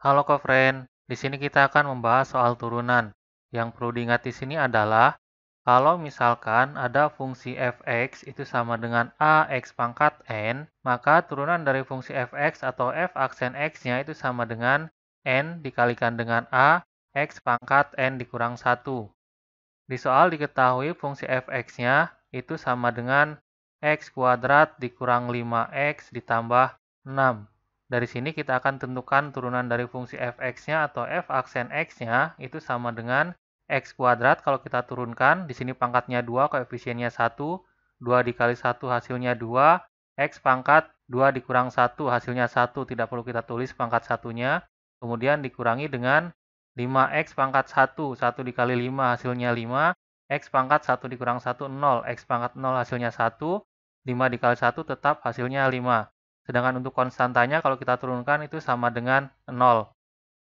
Halo kofren, di sini kita akan membahas soal turunan. Yang perlu diingat di sini adalah kalau misalkan ada fungsi fx itu sama dengan ax pangkat n, maka turunan dari fungsi fx atau f aksen x-nya itu sama dengan n dikalikan dengan a x pangkat n dikurang 1. Di soal diketahui fungsi fx-nya itu sama dengan x kuadrat dikurang 5x ditambah 6. Dari sini kita akan tentukan turunan dari fungsi fx-nya atau f aksen x-nya itu sama dengan x kuadrat kalau kita turunkan. Di sini pangkatnya 2, koefisiennya 1. 2 dikali 1 hasilnya 2. x pangkat 2 dikurang 1 hasilnya 1. Tidak perlu kita tulis pangkat satunya. Kemudian dikurangi dengan 5x pangkat 1. 1 dikali 5 hasilnya 5. x pangkat 1 dikurang 1, 0. x pangkat 0 hasilnya 1. 5 dikali 1 tetap hasilnya 5. Sedangkan untuk konstantanya kalau kita turunkan itu sama dengan 0.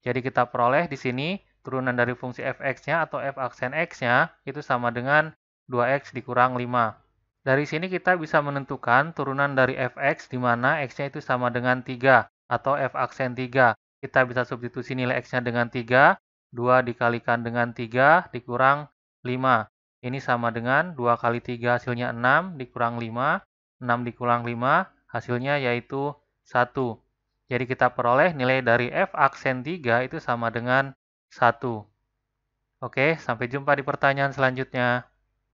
Jadi kita peroleh di sini turunan dari fungsi fx-nya atau f aksen x-nya itu sama dengan 2x dikurang 5. Dari sini kita bisa menentukan turunan dari fx di mana x-nya itu sama dengan 3 atau f aksen 3. Kita bisa substitusi nilai x-nya dengan 3, 2 dikalikan dengan 3 dikurang 5. Ini sama dengan 2 kali 3 hasilnya 6 dikurang 5, 6 dikurang 5, Hasilnya yaitu 1. Jadi kita peroleh nilai dari F aksen 3 itu sama dengan 1. Oke, sampai jumpa di pertanyaan selanjutnya.